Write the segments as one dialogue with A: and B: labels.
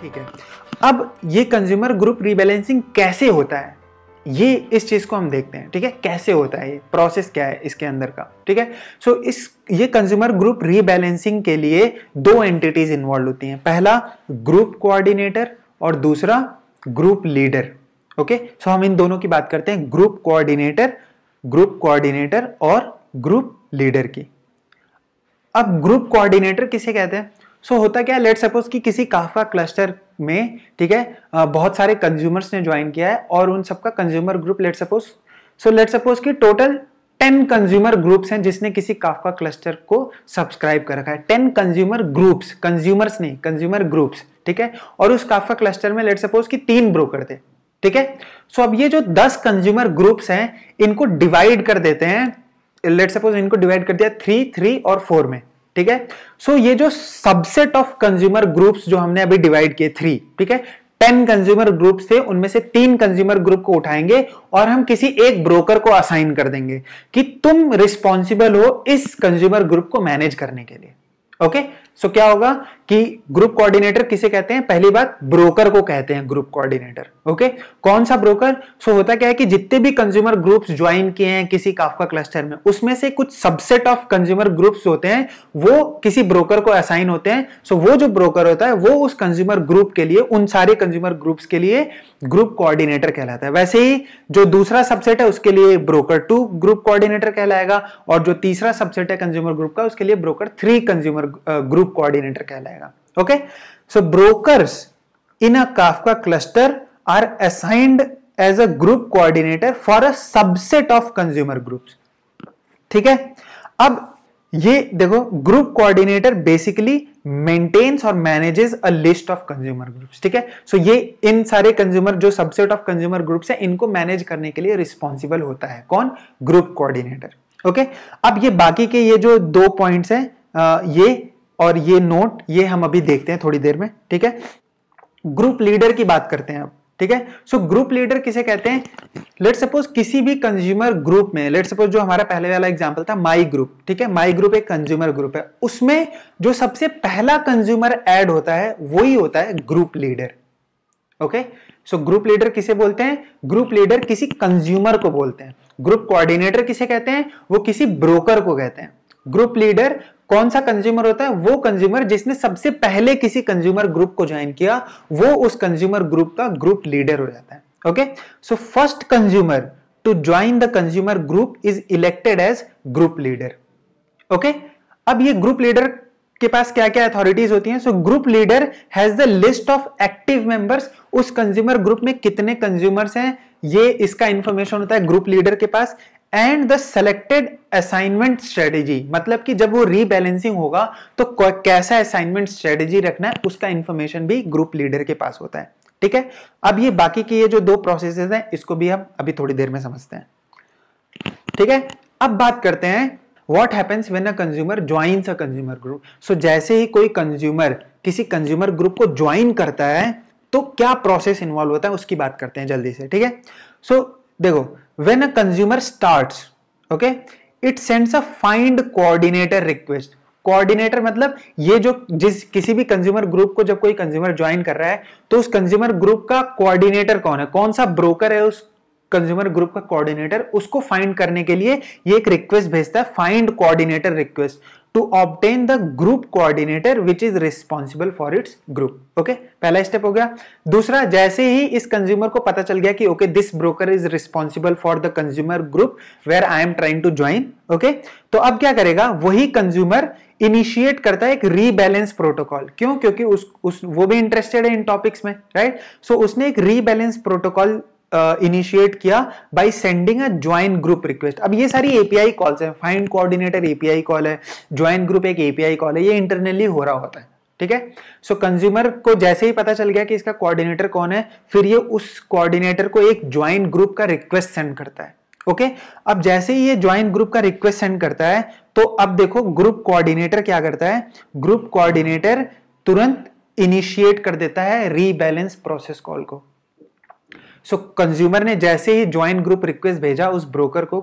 A: ठीक है अब ये कंज्यूमर ग्रुप रिबैलेंसिंग कैसे होता है ये इस चीज़ को हम देखते हैं ठीक है कैसे होता है ये प्रोसेस क्या है इसके अंदर का ठीक है सो so, इस ये कंज्यूमर ग्रुप रीबैलेंसिंग के लिए दो एंटिटीज इन्वॉल्व होती हैं पहला ग्रुप कोऑर्डिनेटर और दूसरा ग्रुप लीडर ओके सो हम इन दोनों की बात करते हैं ग्रुप कोऑर्डिनेटर ग्रुप कोऑर्डिनेटर और ग्रुप लीडर की अब ग्रुप कोऑर्डिनेटर किसे कहते हैं सो so, होता क्या है लेट सपोज कि किसी काफा क्लस्टर में ठीक है बहुत सारे कंज्यूमर्स ने ज्वाइन किया है और उन सबका consumer group let suppose so let suppose कि टोटल टेन कंज्यूमर ग्रुप्स हैं जिसने किसी काफका क्लस्टर को सब्सक्राइब कर रखा है टेन कंज्यूमर ग्रुप्स कंज्यूमर्स नहीं कंज्यूमर ग्रुप्स ठीक है और उस काफका क्लस्टर में लेट सपोज कि तीन ब्रोकर थे ठीक है सो अब ये जो दस कंज्यूमर ग्रुप्स हैं इनको डिवाइड कर देते हैं लेट सपोज इनको डिवाइड कर दिया थ्री थ्री और फोर में ठीक है सो ये जो सबसेट ऑफ कंज्यूमर ग्रुप्स जो हमने अभी डिवाइड किए थ्री ठीक है टेन कंज्यूमर ग्रुप थे उनमें से तीन कंज्यूमर ग्रुप को उठाएंगे और हम किसी एक ब्रोकर को असाइन कर देंगे कि तुम रिस्पॉन्सिबल हो इस कंज्यूमर ग्रुप को मैनेज करने के लिए ओके सो so, क्या होगा कि ग्रुप कोऑर्डिनेटर किसे कहते हैं पहली बात ब्रोकर को कहते हैं ग्रुप कोऑर्डिनेटर ओके कौन सा ब्रोकर सो होता क्या है कि जितने भी कंज्यूमर ग्रुप्स ज्वाइन किए हैं किसी काफका क्लस्टर में उसमें से कुछ सबसेट ऑफ कंज्यूमर ग्रुप्स होते हैं वो किसी ब्रोकर को असाइन होते हैं सो वो जो ब्रोकर होता है वो उस कंज्यूमर ग्रुप के लिए उन सारे कंज्यूमर ग्रुप्स के लिए ग्रुप कोऑर्डिनेटर कहलाता है वैसे ही जो दूसरा सबसेट है उसके लिए ब्रोकर टू ग्रुप कोऑर्डिनेटर कहलाएगा और जो तीसरा सबसेट है कंज्यूमर ग्रुप का उसके लिए broker three consumer group coordinator कहलाएगा Okay, so brokers in a Kafka cluster are assigned as a group coordinator for a subset of consumer groups. ठीक है अब ये देखो ग्रुप कोऑर्डिनेटर बेसिकली मेंटेन्स और manages a list of consumer groups ठीक है सो ये इन सारे कंज्यूमर जो सबसेट ऑफ कंज्यूमर ग्रुप्स हैं इनको मैनेज करने के लिए रिस्पॉन्सिबल होता है कौन ग्रुप कोऑर्डिनेटर ओके अब ये बाकी के ये जो दो पॉइंट्स हैं ये और ये नोट ये हम अभी देखते हैं थोड़ी देर में ठीक है ग्रुप लीडर की बात करते हैं अब ठीक है सो ग्रुप लीडर किसे कहते हैं लेट सपोज किसी भी कंज्यूमर ग्रुप में लेट सपोज जो हमारा पहले वाला एग्जांपल था माई ग्रुप ठीक है माई ग्रुप एक कंज्यूमर ग्रुप है उसमें जो सबसे पहला कंज्यूमर ऐड होता है वही होता है group leader okay so group leader किसे बोलते हैं ग्रुप लीडर किसी कंज्यूमर को बोलते हैं ग्रुप कोऑर्डिनेटर किसे कहते हैं वो किसी ब्रोकर को कहते हैं ग्रुप लीडर कौन सा कंज्यूमर होता है वो कंज्यूमर जिसने सबसे पहले किसी कंज्यूमर ग्रुप को ज्वाइन किया वो उस कंज्यूमर ग्रुप का ग्रुप लीडर हो जाता है okay so first consumer to join the consumer group is elected as group leader okay अब ये ग्रुप लीडर के पास क्या क्या अथॉरिटीज होती हैं so group leader has the list of active members उस कंज्यूमर ग्रुप में कितने कंज्यूमर्स हैं ये इसका इंफॉर्मेशन होता है ग्रुप लीडर के पास and the selected assignment strategy मतलब कि जब वो रीबैलेंसिंग होगा तो कैसा असाइनमेंट स्ट्रेटेजी रखना है उसका इंफॉर्मेशन भी ग्रुप लीडर के पास होता है ठीक है अब ये बाकी के ये जो दो प्रोसेस हैं इसको भी हम अभी थोड़ी देर में समझते हैं ठीक है अब बात करते हैं what happens when a consumer joins a consumer group so जैसे ही कोई कंज्यूमर किसी कंज्यूमर ग्रुप को ज्वाइन करता है तो क्या प्रोसेस इन्वॉल्व होता है उसकी बात करते हैं जल्दी से ठीक है सो so, देखो when a consumer starts okay it sends a find coordinator request coordinator मतलब ये जो जिस किसी भी कंज्यूमर ग्रुप को जब कोई कंज्यूमर ज्वाइन कर रहा है तो उस कंज्यूमर ग्रुप का कोऑर्डिनेटर कौन है कौन सा ब्रोकर है उस कंज्यूमर ग्रुप का कोऑर्डिनेटर उसको फाइंड करने के लिए ये एक रिक्वेस्ट भेजता है find coordinator request to obtain the group coordinator which is responsible for its group okay पहला स्टेप हो गया दूसरा जैसे ही इस कंज्यूमर को पता चल गया कि okay this broker is responsible for the consumer group where I am trying to join okay तो अब क्या करेगा वही कंज्यूमर इनिशिएट करता है एक रीबैलेंस प्रोटोकॉल क्यों क्योंकि उस, उस वो भी इंटरेस्टेड है इन टॉपिक्स में राइट right? सो so, उसने एक रीबैलेंस प्रोटोकॉल इनिशिएट uh, किया by sending a join group request अब ये सारी एपीआई कॉल्स हैं फाइंड कोऑर्डिनेटर एपीआई कॉल है ज्वाइन ग्रुप एक एपीआई कॉल है ये इंटरनली हो रहा होता है ठीक है सो कंज्यूमर को जैसे ही पता चल गया कि इसका कोऑर्डिनेटर कौन है फिर ये उस कोऑर्डिनेटर को एक ज्वाइन ग्रुप का रिक्वेस्ट सेंड करता है ओके okay? अब जैसे ही ये ज्वाइन ग्रुप का रिक्वेस्ट सेंड करता है तो अब देखो ग्रुप कोऑर्डिनेटर क्या करता है ग्रुप कोऑर्डिनेटर तुरंत इनिशिएट कर देता है रीबैलेंस प्रोसेस कॉल को सो so, कंज्यूमर ने जैसे ही ज्वाइन ग्रुप रिक्वेस्ट भेजा उस ब्रोकर को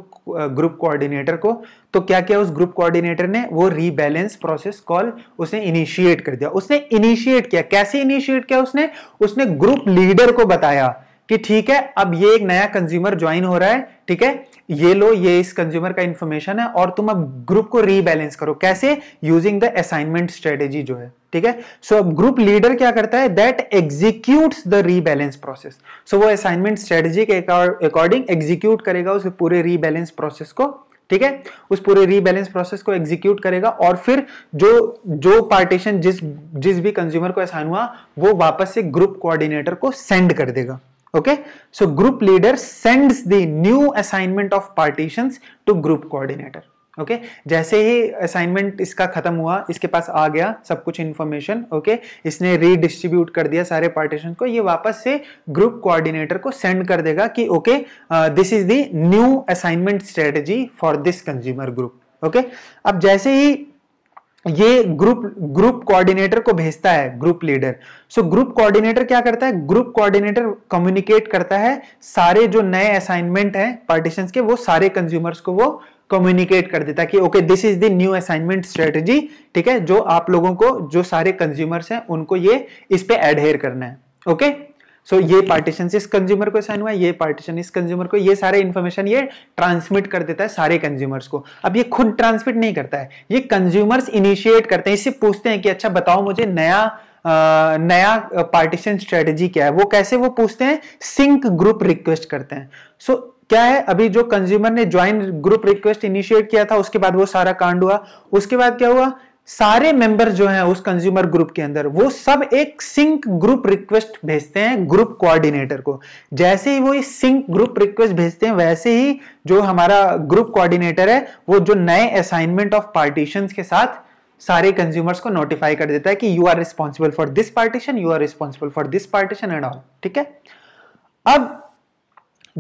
A: ग्रुप कोऑर्डिनेटर को तो क्या किया उस ग्रुप कोऑर्डिनेटर ने वो रीबैलेंस प्रोसेस कॉल उसने इनिशिएट कर दिया उसने इनिशिएट किया कैसे इनिशिएट किया उसने उसने ग्रुप लीडर को बताया कि ठीक है अब ये एक नया कंज्यूमर ज्वाइन हो रहा है ठीक है ये लो ये इस कंज्यूमर का इंफॉर्मेशन है और तुम अब ग्रुप को रीबैलेंस करो कैसे यूजिंग द असाइनमेंट स्ट्रेटेजी जो है ठीक है सो अब ग्रुप लीडर क्या करता है that execute the rebalance process so वो असाइनमेंट स्ट्रेटेजी के अकॉर्डिंग एग्जीक्यूट करेगा उस पूरे रीबैलेंस प्रोसेस को ठीक है उस पूरे रीबैलेंस प्रोसेस को एग्जीक्यूट करेगा और फिर जो जो पार्टीशन जिस जिस भी कंज्यूमर को असाइन हुआ वो वापस से ग्रुप कोऑर्डिनेटर को सेंड कर देगा okay so group leader sends the new assignment of partitions to group coordinator okay okay? जैसे ही असाइनमेंट इसका खत्म हुआ इसके पास आ गया सब कुछ इंफॉर्मेशन ओके okay? इसने रीडिस्ट्रीब्यूट कर दिया सारे पार्टीशन को ये वापस से ग्रुप कोऑर्डिनेटर को सेंड कर देगा कि okay this is the new assignment strategy for this consumer group okay अब जैसे ही ये ग्रुप ग्रुप कोऑर्डिनेटर को भेजता है group leader so group coordinator क्या करता है ग्रुप कोऑर्डिनेटर कम्युनिकेट करता है सारे जो नए असाइनमेंट हैं पार्टीशन के वो सारे कंज्यूमर्स को वो कम्युनिकेट कर देता है कि okay this is the new assignment strategy ठीक है जो आप लोगों को जो सारे कंज्यूमर्स हैं उनको ये इस पे एडहेयर करना है ओके okay? सो so, ये पार्टीशन इस कंज्यूमर को साइन हुआ ये पार्टीशन इस कंज्यूमर को ये सारे इन्फॉर्मेशन ये ट्रांसमिट कर देता है सारे कंज्यूमर्स को अब ये खुद ट्रांसमिट नहीं करता है ये कंज्यूमर्स इनिशिएट करते हैं इससे पूछते हैं कि अच्छा बताओ मुझे नया आ, नया पार्टीशन स्ट्रेटेजी क्या है वो कैसे वो पूछते हैं सिंक ग्रुप रिक्वेस्ट करते हैं सो so, क्या है अभी जो कंज्यूमर ने ज्वाइन ग्रुप रिक्वेस्ट इनिशिएट किया था उसके बाद वो सारा कांड हुआ उसके बाद क्या हुआ सारे मेंबर जो हैं उस कंज्यूमर ग्रुप के अंदर वो सब एक सिंक ग्रुप रिक्वेस्ट भेजते हैं ग्रुप कोऑर्डिनेटर को जैसे ही वो ये सिंक ग्रुप रिक्वेस्ट भेजते हैं वैसे ही जो हमारा ग्रुप कोऑर्डिनेटर है वो जो नए असाइनमेंट ऑफ पार्टीशन के साथ सारे कंज्यूमर्स को नोटिफाई कर देता है कि you are responsible for this partition you are responsible for this partition and all ठीक है अब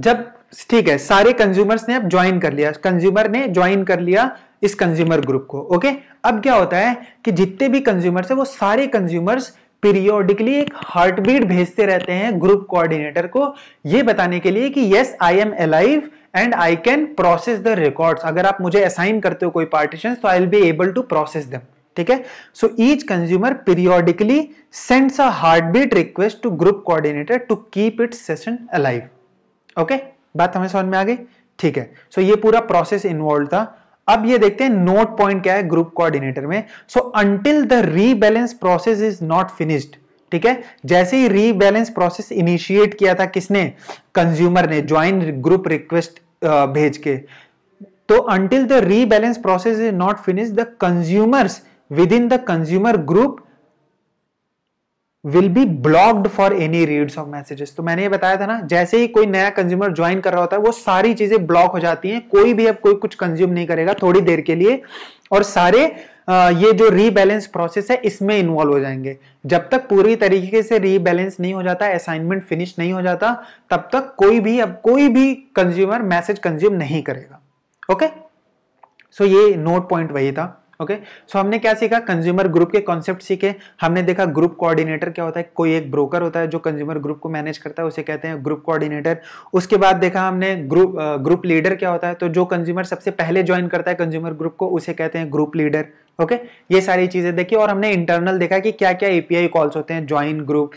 A: जब ठीक है सारे कंज्यूमर्स ने अब ज्वाइन कर लिया कंज्यूमर ने ज्वाइन कर लिया इस कंज्यूमर ग्रुप को ओके अब क्या होता है कि जितने भी कंज्यूमर्स है वो सारे कंज्यूमर्स पीरियोडिकली एक हार्ट बीट भेजते रहते हैं ग्रुप कोऑर्डिनेटर को ये बताने के लिए कि yes I am alive and I can process the records अगर आप मुझे असाइन करते हो कोई पार्टीशन तो I will be able to process them ठीक है so each consumer periodically sends a heartbeat request to group coordinator to keep it session alive okay बात हमें समझ में आ गई ठीक है सो so, ये पूरा प्रोसेस इन्वॉल्व था अब ये देखते हैं नोट पॉइंट क्या है ग्रुप कोऑर्डिनेटर में so until the rebalance process is not finished ठीक है जैसे ही रीबैलेंस प्रोसेस इनिशिएट किया था किसने कंज्यूमर ने ज्वाइन ग्रुप रिक्वेस्ट भेज के तो until the rebalance process is not finished the consumers within the consumer group will be blocked for any reads of messages तो मैंने ये बताया था ना जैसे ही कोई नया कंज्यूमर ज्वाइन कर रहा होता है वो सारी चीजें ब्लॉक हो जाती हैं कोई भी अब कोई कुछ कंज्यूम नहीं करेगा थोड़ी देर के लिए और सारे ये जो रीबैलेंस प्रोसेस है इसमें इन्वॉल्व हो जाएंगे जब तक पूरी तरीके से रीबैलेंस नहीं हो जाता असाइनमेंट फिनिश नहीं हो जाता तब तक कोई भी अब कोई भी कंज्यूमर मैसेज कंज्यूम नहीं करेगा ओके सो ये नोट पॉइंट वही था ओके okay? सो so, हमने क्या सीखा कंज्यूमर ग्रुप के कॉन्सेप्ट सीखे हमने देखा ग्रुप कोऑर्डिनेटर क्या होता है कोई एक ब्रोकर होता है जो कंज्यूमर ग्रुप को मैनेज करता है उसे कहते हैं ग्रुप कोऑर्डिनेटर उसके बाद देखा हमने ग्रुप ग्रुप लीडर क्या होता है तो जो कंज्यूमर सबसे पहले ज्वाइन करता है कंज्यूमर ग्रुप को उसे कहते हैं ग्रुप लीडर ओके ये सारी चीज़ें देखी और हमने इंटरनल देखा कि क्या क्या एपीआई कॉल्स होते हैं join group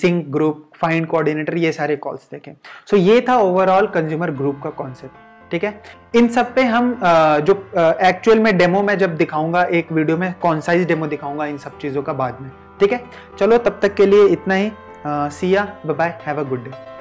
A: sync group find coordinator ये सारे कॉल्स देखे सो so, ये था ओवरऑल कंज्यूमर ग्रुप का कॉन्सेप्ट ठीक है इन सब पे हम जो एक्चुअल में डेमो में जब दिखाऊंगा एक वीडियो में कॉन्साइज डेमो दिखाऊंगा इन सब चीज़ों का बाद में ठीक है चलो तब तक के लिए इतना ही see ya bye have a good day